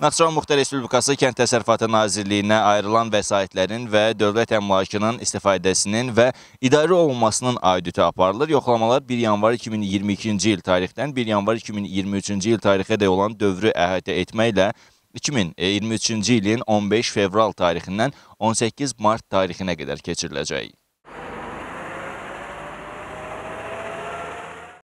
Naxçıvan Muxtar Respublikası Kənd Təsərrüfatı Nazirliyinə ayrılan vəsaitlərin və dövlət əmlakının istifadəsinin və idarə olunmasının aidütü aparılır. Yoxlamalar 1 yanvar 2022-ci il tarixdən 1 yanvar 2023-cü il tarixə də olan dövrü əhatə etməklə 2023-cü ilin 15 fevral tarixindən 18 mart tarixinə qədər keçiriləcək.